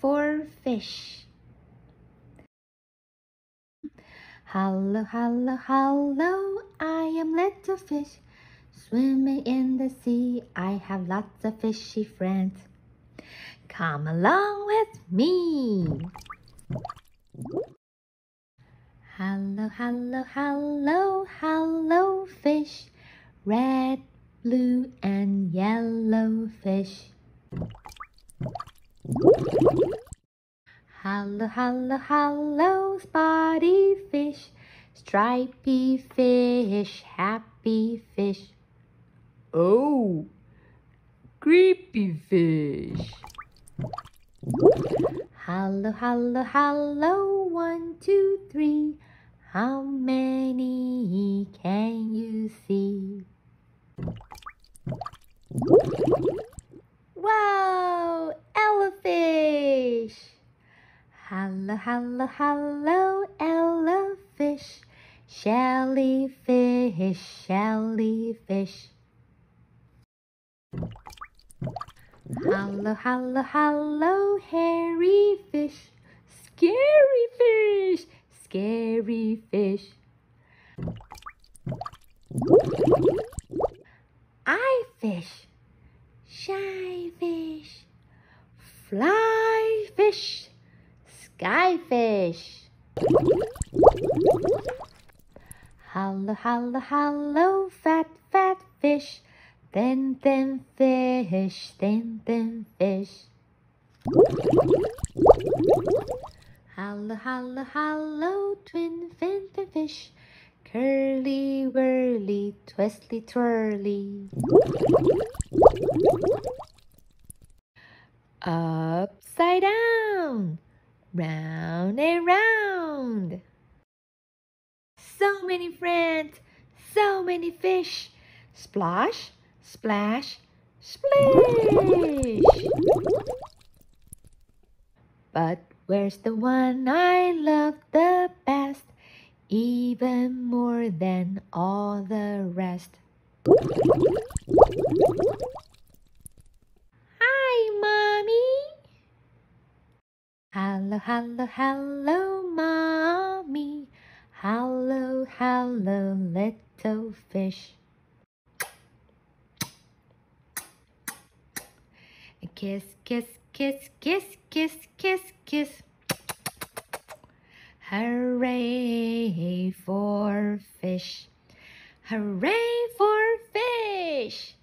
for fish. Hello, hello, hello, I am little fish. Swimming in the sea, I have lots of fishy friends. Come along with me. Hello, hello, hello, hello, fish. Red, blue, and yellow fish. Hello, hello, hello, spotty fish, stripy fish, happy fish. Oh, creepy fish. Hello, hello, hello, one, two, three. How many can you see? Hello, hello, hello, hello, fish. shelly fish! Hello, hello, hello, hairy fish. Scary fish, scary fish. Eye fish, shy fish, fly fish fish. Hello, hello, hello, fat, fat fish. Thin, thin fish, thin, thin fish. Hello, hello, hello, twin fin, fin fish. Curly, whirly, twistly, twirly. Upside down round and round. So many friends, so many fish. Splash, splash, splish. But where's the one I love the best? Even more than all the rest. Hi, Mom. Hello, hello, hello, mommy. Hello, hello, little fish. Kiss, kiss, kiss, kiss, kiss, kiss, kiss. Hooray for fish. Hooray for fish.